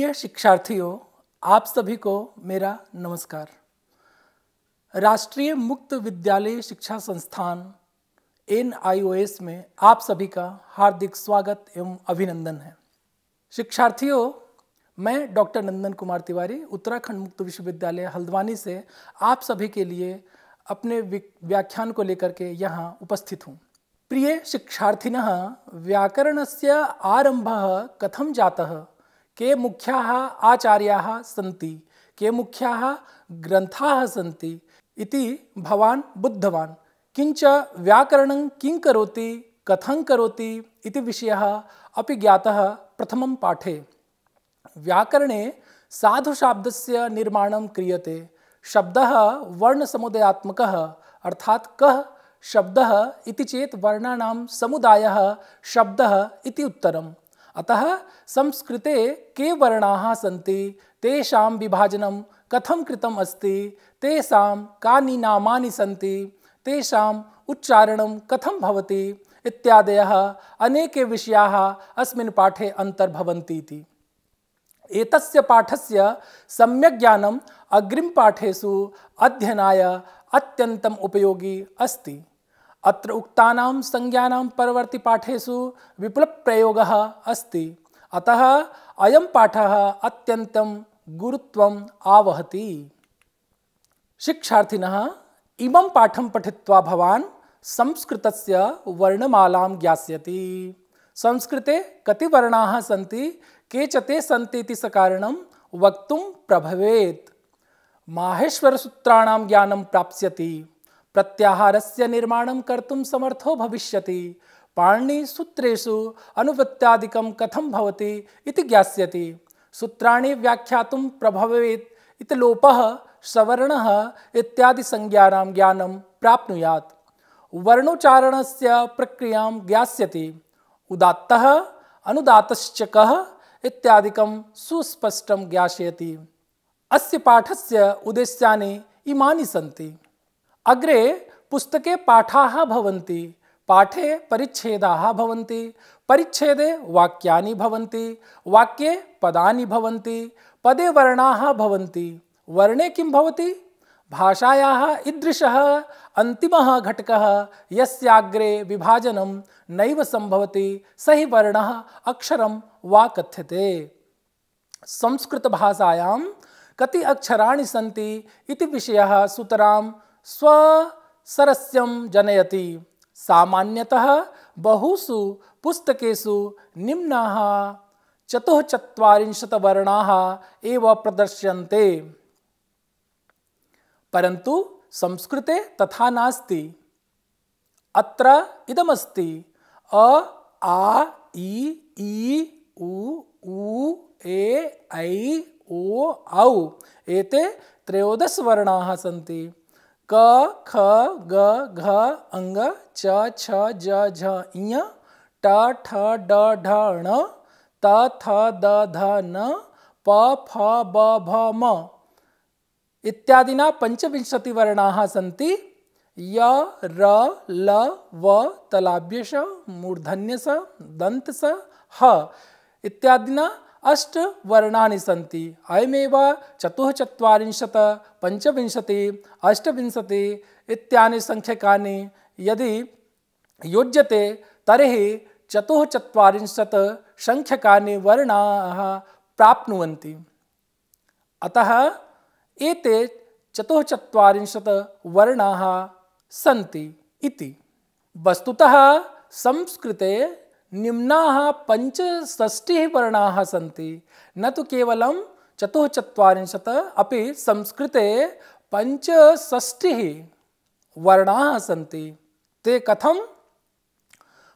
प्रिय शिक्षार्थियों आप सभी को मेरा नमस्कार राष्ट्रीय मुक्त विद्यालय शिक्षा संस्थान एन में आप सभी का हार्दिक स्वागत एवं अभिनंदन है शिक्षार्थियों मैं डॉक्टर नंदन कुमार तिवारी उत्तराखंड मुक्त विश्वविद्यालय हल्द्वानी से आप सभी के लिए अपने व्याख्यान को लेकर के यहाँ उपस्थित हूँ प्रिय से आरंभ कथम जाता है के मुख्या आचार्याः सन्ति के मुख्याः ग्रन्थाः सन्ति इति भवान् बुद्धवान् किञ्च व्याकरणं किं करोति कथं करोति इति विषयः अपि ज्ञातः प्रथमं पाठे व्याकरणे साधुशाब्दस्य निर्माणं क्रियते शब्दः वर्णसमुदयात्मकः अर्थात् कः शब्दः इति चेत् वर्णानां समुदायः शब्दः इति उत्तरम् अतः संस्कृते के वर्णाः सन्ति तेषां विभाजनं कथं कृतम् अस्ति तेषां कानि नामानि सन्ति तेषाम् उच्चारणं कथं भवति इत्यादयः अनेके विषयाः अस्मिन् पाठे अन्तर्भवन्ति इति एतस्य पाठस्य सम्यक् ज्ञानम् अग्रिमपाठेषु अध्ययनाय अत्यन्तम् उपयोगी अस्ति अत्र उक्तानां संज्ञानां परवर्ति पाठेषु विपुलप्रयोगः अस्ति अतः अयं पाठः अत्यन्तं गुरुत्वम् आवहति शिक्षार्थिनः इमं पाठं पठित्वा भवान् संस्कृतस्य वर्णमालां ज्ञास्यति संस्कृते कति वर्णाः सन्ति के च ते सन्ति इति सकारणं वक्तुं प्रभवेत् माहेश्वरसूत्राणां ज्ञानं प्राप्स्यति प्रत्याहारस्य निर्माणं कर्तुं समर्थो भविष्यति पाणिनिसूत्रेषु अनुवृत्त्यादिकं कथं भवति इति ज्ञास्यति सूत्राणि व्याख्यातुं प्रभवेत् इति लोपः सवर्णः इत्यादिसंज्ञानां ज्ञानं प्राप्नुयात् वर्णोच्चारणस्य प्रक्रियां ज्ञास्यति उदात्तः अनुदातश्च कः इत्यादिकं सुस्पष्टं ज्ञास्यति अस्य पाठस्य उद्देश्यानि इमानि सन्ति अग्रे पुस्तके पाठाः भवन्ति पाठे परिच्छेदाः भवन्ति परिच्छेदे वाक्यानि भवन्ति वाक्ये पदानि भवन्ति पदे वर्णाः भवन्ति वर्णे किं भवति भाषायाः ईदृशः अन्तिमः घटकः यस्याग्रे विभाजनं नैव सम्भवति स हि वर्णः अक्षरं वा कथ्यते संस्कृतभाषायां कति अक्षराणि सन्ति इति विषयः सुतरां स्वसरस्यम जनयति सामान्यतः बहुषु पुस्तकेषु निम्नाः चतुश्चत्वारिंशत् वर्णाः एव प्रदर्श्यन्ते परन्तु संस्कृते तथा नास्ति अत्र इदमस्ति अ आ इ ई उ उ ए ऐ ओ औ एते त्रयोदशवर्णाः सन्ति क ख ग घ अंग च छ ज झ इय ट ठ ड ढ ण त थ द ध न प फ ब भ म इत्यादिना वर्णाः सन्ति य र ल व तलाभ्यश मूर्धन्यस दन्तस ह इत्यादिना अष्ट वर्णानि सन्ति अयमेव चतुश्चत्वारिंशत् पञ्चविंशति अष्टविंशति इत्यादि यदि योज्यते तरी चतुश्चत्वारिंशत् संख्यकानि वर्णाः प्राप्नुवन्ति अतः एते चतुश्चत्वारिंशत् वर्णाः सन्ति वस्तुतः संस्कृते निम्ना पंचष्टि वर्णा सी न तो कवल चतुश्चत्वारिंशत् अभी संस्कृते पंचष्टि वर्ण सी ते कथम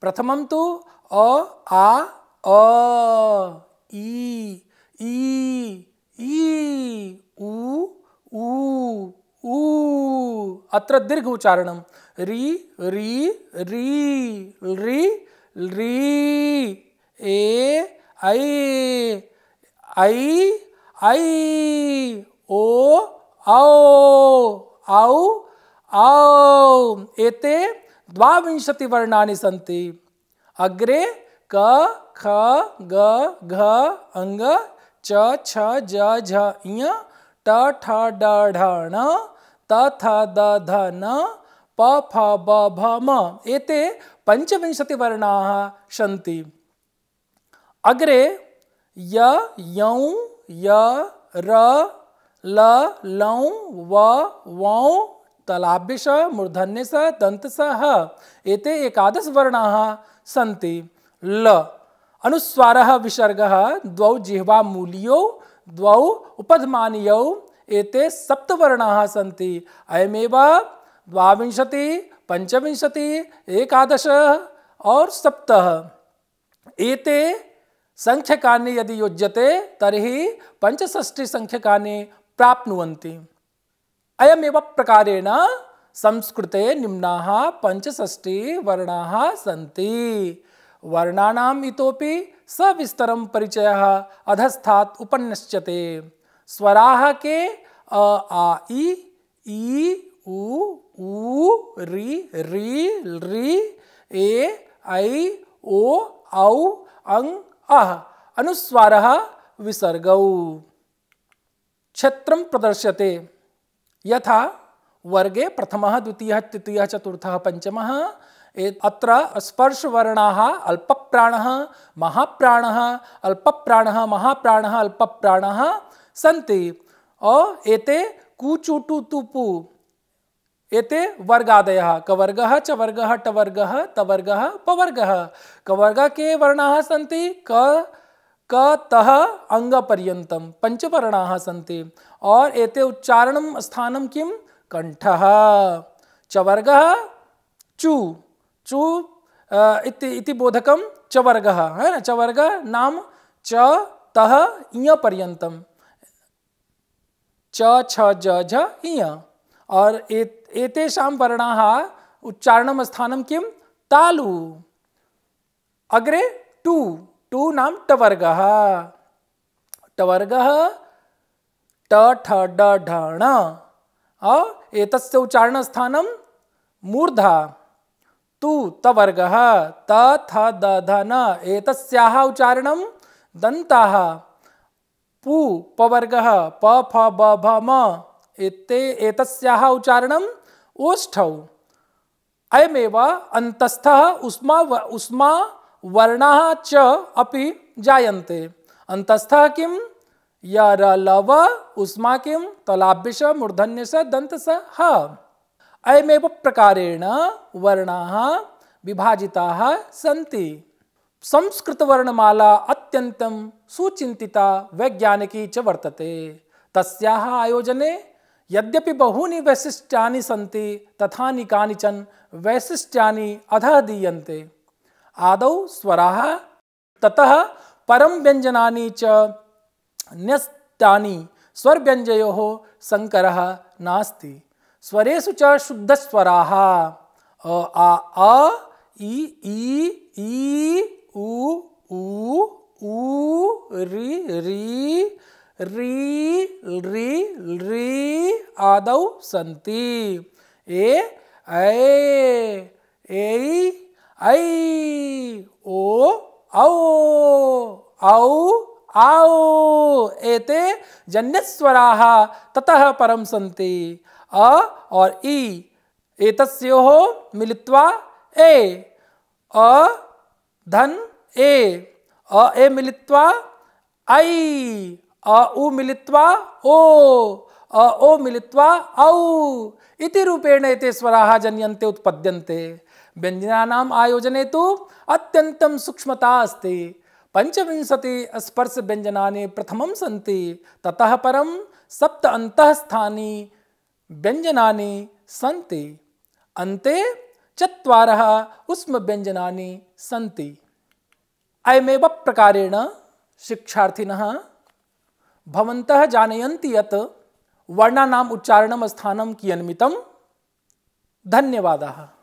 प्रथम तो अ आ अ ई ई ई उ ऊ ऊ अत्र दीर्घ उच्चारण री री री री री ए आई आई आई ओ औ औ औ एते द्वाविंशति वर्णानि सन्ति अग्रे क ख ग घ अङ्ग च छ ज झ इय ट ठ ड ढ ण त थ द ध न प फ ब भ म एते वर्णाः सन्ति अग्रे य यौ य र ल लौ व वौ तलाभ्यश मूर्धन्यश दन्तस एते एकादश वर्णाः सन्ति ल अनुस्वारः विसर्गः द्वौ जिह्वा जिह्वामूल्यौ द्वौ उपधमानीयौ एते सप्तवर्णाः सन्ति अयमेव द्वांशति पंचविंशति एकादश और सप्त एते संख्यकानि यदि योज्यते तरी पंचषष्टि संख्यकानि प्राप्नुवन्ति अयमेव प्रकारेण संस्कृते निम्नाः पंचषष्टि वर्णाः सन्ति वर्णानाम् इतोपि सविस्तरं परिचयः अधस्थात् उपन्यस्यते स्वराः के अ आ इ ई ऊ ऊ री री री ए ऐ ओ औ अंग अह अनुस्वार विसर्गौ क्षेत्र प्रदर्श्यते यथा वर्गे प्रथम द्वितीय तृतीय चतुर्थ पंचम अत्र स्पर्शवर्ण अल्पप्राणः महाप्राणः अल्पप्राणः महाप्राणः अल्पप्राणः सन्ति अ एते तुपु एते वर्गादय कवर्ग च वर्ग टवर्ग तवर्ग पवर्ग कवर्ग के वर्ण सी क तह अंग पर्यत पंचवर्ण सी और एते उच्चारण स्थान किम कंठ चवर्ग चू चु इति, इति चवर्ग है ना चवर्ग नाम च तह इय पर्यत च छ ज झ इय और एत एतेषां वर्णाः उच्चारणम स्थानम किम तालु अग्रे टू टू नाम टवर्ग टवर्ग ट ठ ड ढ ण एतस्य उच्चारण स्थानम मूर्धा तु तवर्ग त थ द ध न एतस्याः उच्चारणं दन्ताः पु पवर्गः प फ ब भ म एते एतस्याः उच्चारणं ओष्ठौ अयमेव अंतस्थः उष्मा उष्मा वर्ण च अपि जायन्ते अंतस्थः किम यरलव उष्मा किम तलाभ्यश मूर्धन्यश दंतस ह अयमेव प्रकारेण वर्णाः विभाजिताः सन्ति संस्कृतवर्णमाला वर्णमाला अत्यंतम वैज्ञानिकी च वर्तते तस्याः आयोजने यद्यपि बहूनि वैशिष्ट्यानि सन्ति तथानि कानिचन वैशिष्ट्यानि अधः दीयन्ते आदौ स्वराः ततः परम व्यञ्जनानि च न्यस्तानि स्वरव्यञ्जयोः सङ्करः नास्ति स्वरेषु च शुद्धस्वराः अ आ अ इ ई ई उ ऊ ऊ रि री री री री आदौ संति ए ऐ ऐ ऐ ओ औ औ आओ एते जन्यस्वरा ततः परम संति अ और ई एतस्योः मिलित्वा ए अ धन ए अ ए मिलित्वा ऐ उ मिलित्वा ओ ओ मिलित्वा औ इति रूपेण एते स्वराः जन्यन्ते उत्पद्यन्ते व्यञ्जनानाम् आयोजने तु अत्यन्तं सूक्ष्मता अस्ति पञ्चविंशति स्पर्शव्यञ्जनानि प्रथमं सन्ति ततः परं सप्त अन्तःस्थानि व्यञ्जनानि सन्ति अन्ते चत्वारः उष्मव्यञ्जनानि सन्ति अयमेव प्रकारेण शिक्षार्थिनः भवंत जानयंती यत वर्णा नाम उच्चारणम स्थानम की अन्मितम धन्यवाद